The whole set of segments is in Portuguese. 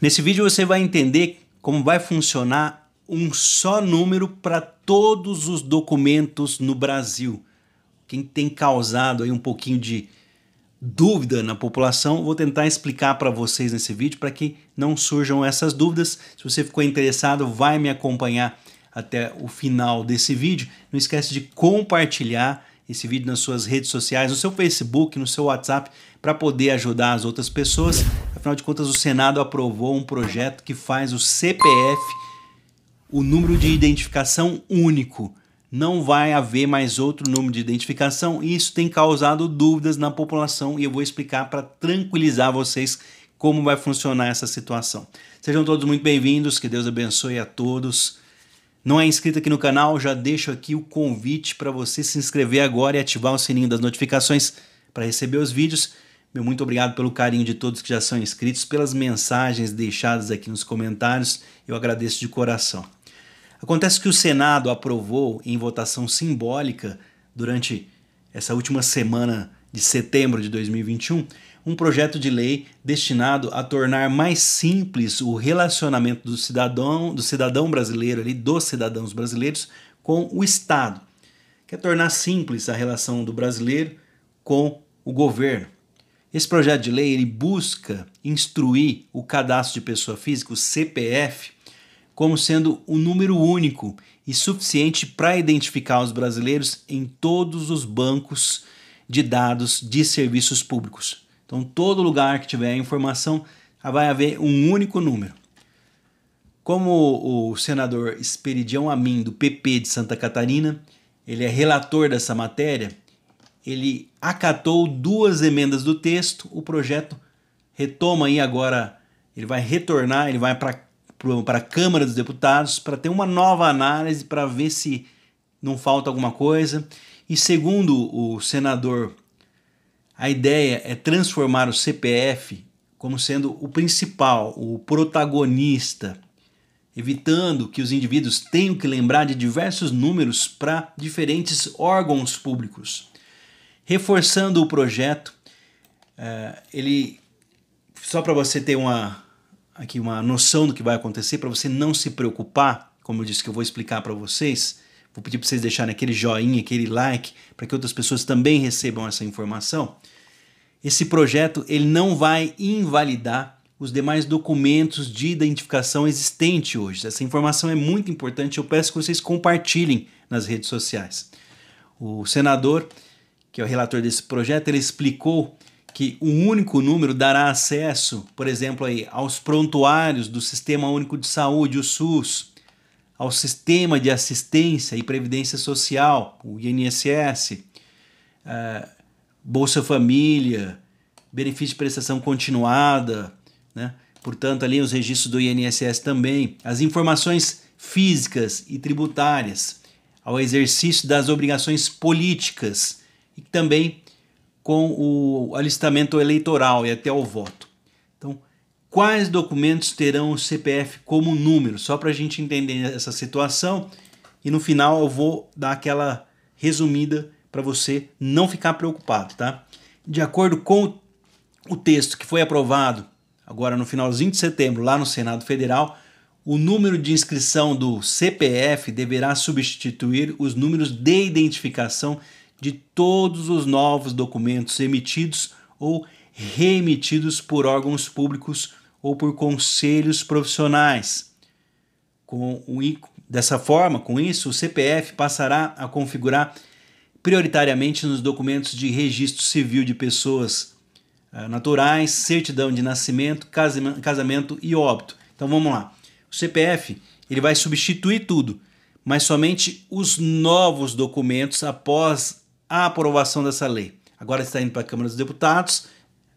Nesse vídeo você vai entender como vai funcionar um só número para todos os documentos no Brasil. Quem tem causado aí um pouquinho de dúvida na população, vou tentar explicar para vocês nesse vídeo para que não surjam essas dúvidas. Se você ficou interessado, vai me acompanhar até o final desse vídeo. Não esquece de compartilhar esse vídeo nas suas redes sociais, no seu Facebook, no seu WhatsApp, para poder ajudar as outras pessoas. Afinal de contas, o Senado aprovou um projeto que faz o CPF o número de identificação único. Não vai haver mais outro número de identificação e isso tem causado dúvidas na população e eu vou explicar para tranquilizar vocês como vai funcionar essa situação. Sejam todos muito bem-vindos, que Deus abençoe a todos não é inscrito aqui no canal, já deixo aqui o convite para você se inscrever agora e ativar o sininho das notificações para receber os vídeos. Meu muito obrigado pelo carinho de todos que já são inscritos, pelas mensagens deixadas aqui nos comentários, eu agradeço de coração. Acontece que o Senado aprovou em votação simbólica durante essa última semana de setembro de 2021 um projeto de lei destinado a tornar mais simples o relacionamento do cidadão, do cidadão brasileiro ali, dos cidadãos brasileiros com o Estado. Quer é tornar simples a relação do brasileiro com o governo. Esse projeto de lei ele busca instruir o cadastro de pessoa física, o CPF, como sendo um número único e suficiente para identificar os brasileiros em todos os bancos de dados de serviços públicos. Então, todo lugar que tiver informação, vai haver um único número. Como o senador Esperidião Amin, do PP de Santa Catarina, ele é relator dessa matéria, ele acatou duas emendas do texto, o projeto retoma aí agora, ele vai retornar, ele vai para a Câmara dos Deputados para ter uma nova análise, para ver se não falta alguma coisa. E segundo o senador a ideia é transformar o CPF como sendo o principal, o protagonista, evitando que os indivíduos tenham que lembrar de diversos números para diferentes órgãos públicos. Reforçando o projeto, eh, ele só para você ter uma aqui uma noção do que vai acontecer, para você não se preocupar, como eu disse que eu vou explicar para vocês, Vou pedir para vocês deixarem aquele joinha, aquele like, para que outras pessoas também recebam essa informação. Esse projeto ele não vai invalidar os demais documentos de identificação existente hoje. Essa informação é muito importante, eu peço que vocês compartilhem nas redes sociais. O senador, que é o relator desse projeto, ele explicou que um único número dará acesso, por exemplo, aí, aos prontuários do Sistema Único de Saúde, o SUS, ao sistema de assistência e previdência social, o INSS, uh, é, Bolsa Família, benefício de prestação continuada, né? portanto, ali os registros do INSS também, as informações físicas e tributárias, ao exercício das obrigações políticas e também com o alistamento eleitoral e até o voto. Então, quais documentos terão o CPF como número, só para a gente entender essa situação. E no final eu vou dar aquela resumida para você não ficar preocupado, tá? De acordo com o texto que foi aprovado agora no finalzinho de setembro lá no Senado Federal, o número de inscrição do CPF deverá substituir os números de identificação de todos os novos documentos emitidos ou reemitidos por órgãos públicos ou por conselhos profissionais. Com o, dessa forma, com isso, o CPF passará a configurar prioritariamente nos documentos de registro civil de pessoas uh, naturais, certidão de nascimento, casamento e óbito. Então vamos lá. O CPF ele vai substituir tudo, mas somente os novos documentos após a aprovação dessa lei. Agora está indo para a Câmara dos Deputados.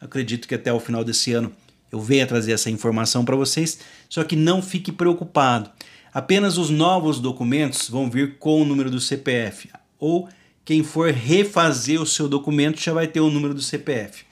Acredito que até o final desse ano eu venho a trazer essa informação para vocês, só que não fique preocupado. Apenas os novos documentos vão vir com o número do CPF, ou quem for refazer o seu documento já vai ter o número do CPF.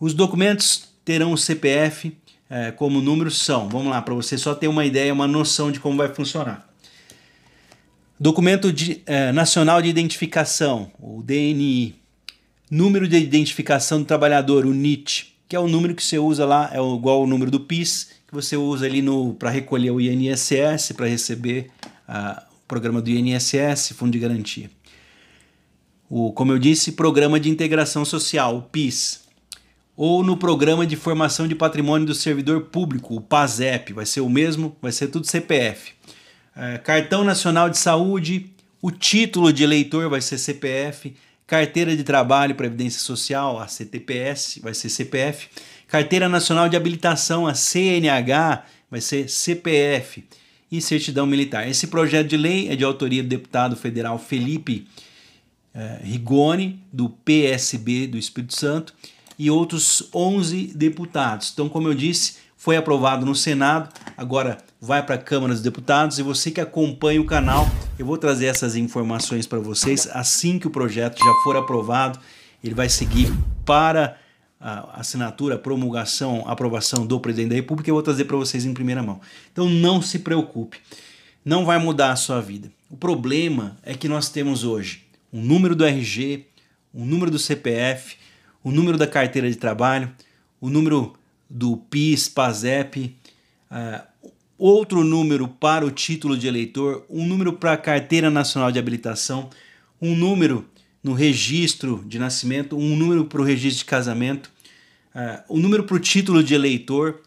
Os documentos terão o CPF é, como número são. Vamos lá, para você só ter uma ideia, uma noção de como vai funcionar. Documento de, é, Nacional de Identificação, o DNI. Número de Identificação do Trabalhador, o NIT que é o número que você usa lá, é igual o número do PIS, que você usa ali para recolher o INSS, para receber uh, o programa do INSS, Fundo de Garantia. O, como eu disse, Programa de Integração Social, PIS. Ou no Programa de Formação de Patrimônio do Servidor Público, o PASEP, vai ser o mesmo, vai ser tudo CPF. Uh, eh, Cartão Nacional de Saúde, o título de eleitor vai ser CPF, Carteira de Trabalho e Previdência Social, a CTPS, vai ser CPF. Carteira Nacional de Habilitação, a CNH, vai ser CPF. E certidão militar. Esse projeto de lei é de autoria do deputado federal Felipe eh, Rigoni, do PSB do Espírito Santo, e outros 11 deputados. Então, como eu disse, foi aprovado no Senado, agora vai para a Câmara dos Deputados e você que acompanha o canal, eu vou trazer essas informações para vocês assim que o projeto já for aprovado. Ele vai seguir para a assinatura, promulgação, aprovação do presidente da República. Eu vou trazer para vocês em primeira mão. Então não se preocupe, não vai mudar a sua vida. O problema é que nós temos hoje um número do RG, um número do CPF, o um número da carteira de trabalho, o um número do PIS, PASEP, uh, eh, outro número para o título de eleitor, um número para a Carteira Nacional de Habilitação, um número no registro de nascimento, um número para o registro de casamento, uh, um número para o título de eleitor.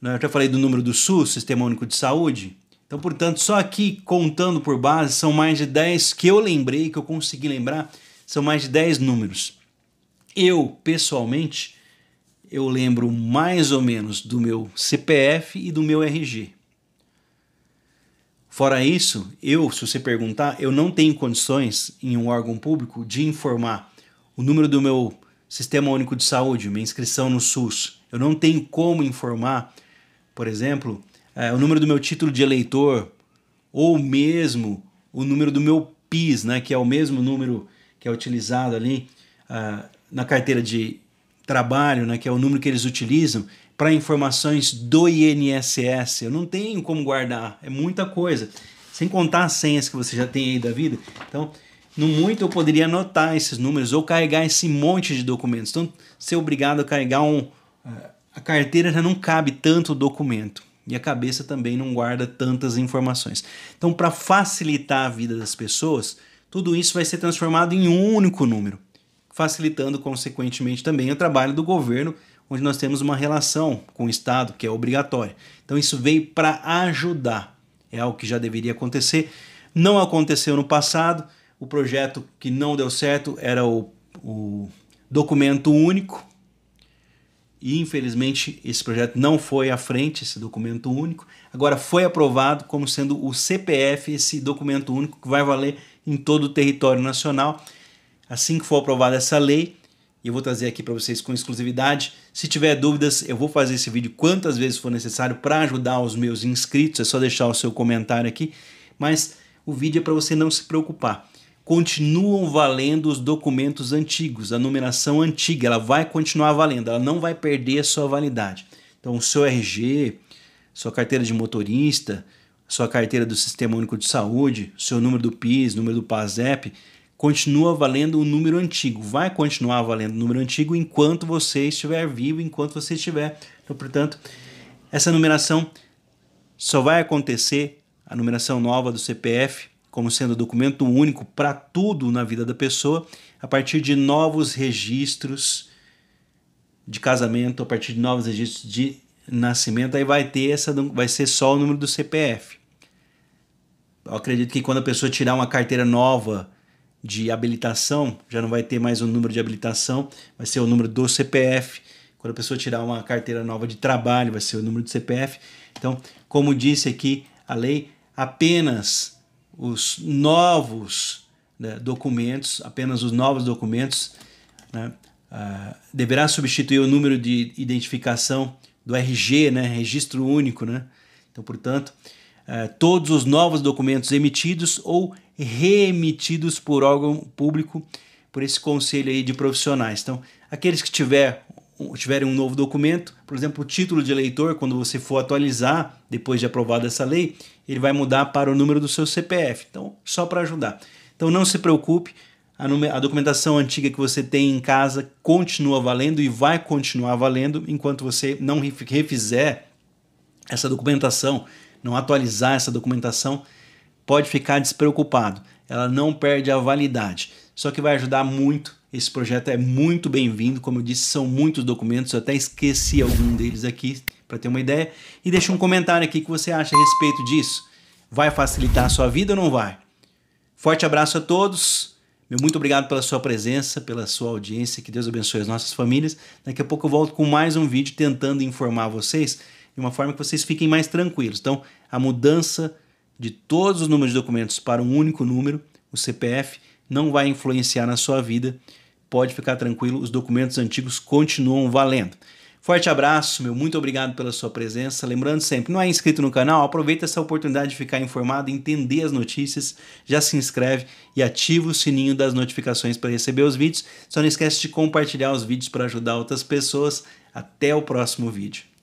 Né, eu já falei do número do SUS, Sistema Único de Saúde. Então, portanto, só aqui contando por base, são mais de 10 que eu lembrei, que eu consegui lembrar, são mais de 10 números. Eu, pessoalmente, eu lembro mais ou menos do meu CPF e do meu RG. Fora isso, eu, se você perguntar, eu não tenho condições em um órgão público de informar o número do meu Sistema Único de Saúde, minha inscrição no SUS. Eu não tenho como informar, por exemplo, é, o número do meu título de eleitor ou mesmo o número do meu PIS, né, que é o mesmo número que é utilizado ali uh, na carteira de trabalho, né, que é o número que eles utilizam, para informações do INSS. Eu não tenho como guardar, é muita coisa. Sem contar as senhas que você já tem aí da vida. Então, no muito eu poderia anotar esses números ou carregar esse monte de documentos. Então, ser obrigado a carregar um. Eh, a carteira já não cabe tanto documento. E a cabeça também não guarda tantas informações. Então, para facilitar a vida das pessoas, tudo isso vai ser transformado em um único número facilitando consequentemente também o trabalho do governo, onde nós temos uma relação com o Estado que é obrigatória. Então isso veio para ajudar, é algo que já deveria acontecer, não aconteceu no passado. O projeto que não deu certo era o, o documento único, e infelizmente esse projeto não foi à frente, esse documento único. Agora foi aprovado como sendo o CPF, esse documento único que vai valer em todo o território nacional. Assim que for aprovada essa lei, eu vou trazer aqui para vocês com exclusividade. Se tiver dúvidas, eu vou fazer esse vídeo quantas vezes for necessário para ajudar os meus inscritos. É só deixar o seu comentário aqui. Mas o vídeo é para você não se preocupar. Continuam valendo os documentos antigos, a numeração antiga, ela vai continuar valendo, ela não vai perder a sua validade. Então, o seu RG, sua carteira de motorista, sua carteira do Sistema Único de Saúde, seu número do PIS, número do PASEP, continua valendo o número antigo. Vai continuar valendo o número antigo enquanto você estiver vivo, enquanto você estiver. Então, portanto, essa numeração só vai acontecer, a numeração nova do CPF, como sendo documento único para tudo na vida da pessoa, a partir de novos registros de casamento, a partir de novos registros de nascimento, aí vai ter essa vai ser só o número do CPF. Eu acredito que quando a pessoa tirar uma carteira nova de habilitação, já não vai ter mais o número de habilitação, vai ser o número do CPF. Quando a pessoa tirar uma carteira nova de trabalho, vai ser o número do CPF. Então, como disse aqui a lei, apenas os novos né, documentos, apenas os novos documentos, né, uh, deverá substituir o número de identificação do RG, né, registro único, né? Então, portanto, eh, todos os novos documentos emitidos ou reemitidos por órgão público por esse conselho aí de profissionais. Então, aqueles que tiver, tiverem um novo documento, por exemplo, o título de eleitor, quando você for atualizar depois de aprovada essa lei, ele vai mudar para o número do seu CPF. Então, só para ajudar. Então, não se preocupe, a, a documentação antiga que você tem em casa continua valendo e vai continuar valendo enquanto você não refizer essa documentação não atualizar essa documentação, pode ficar despreocupado. Ela não perde a validade. Só que vai ajudar muito. Esse projeto é muito bem-vindo. Como eu disse, são muitos documentos. Eu até esqueci algum deles aqui para ter uma ideia. E deixa um comentário aqui que você acha a respeito disso. Vai facilitar a sua vida ou não vai? Forte abraço a todos. Meu muito obrigado pela sua presença, pela sua audiência. Que Deus abençoe as nossas famílias. Daqui a pouco eu volto com mais um vídeo tentando informar vocês de uma forma que vocês fiquem mais tranquilos. Então, a mudança de todos os números de documentos para um único número, o CPF, não vai influenciar na sua vida. Pode ficar tranquilo, os documentos antigos continuam valendo. Forte abraço, meu muito obrigado pela sua presença. Lembrando sempre, não é inscrito no canal, aproveita essa oportunidade de ficar informado, entender as notícias, já se inscreve e ativa o sininho das notificações para receber os vídeos. Só não esquece de compartilhar os vídeos para ajudar outras pessoas. Até o próximo vídeo.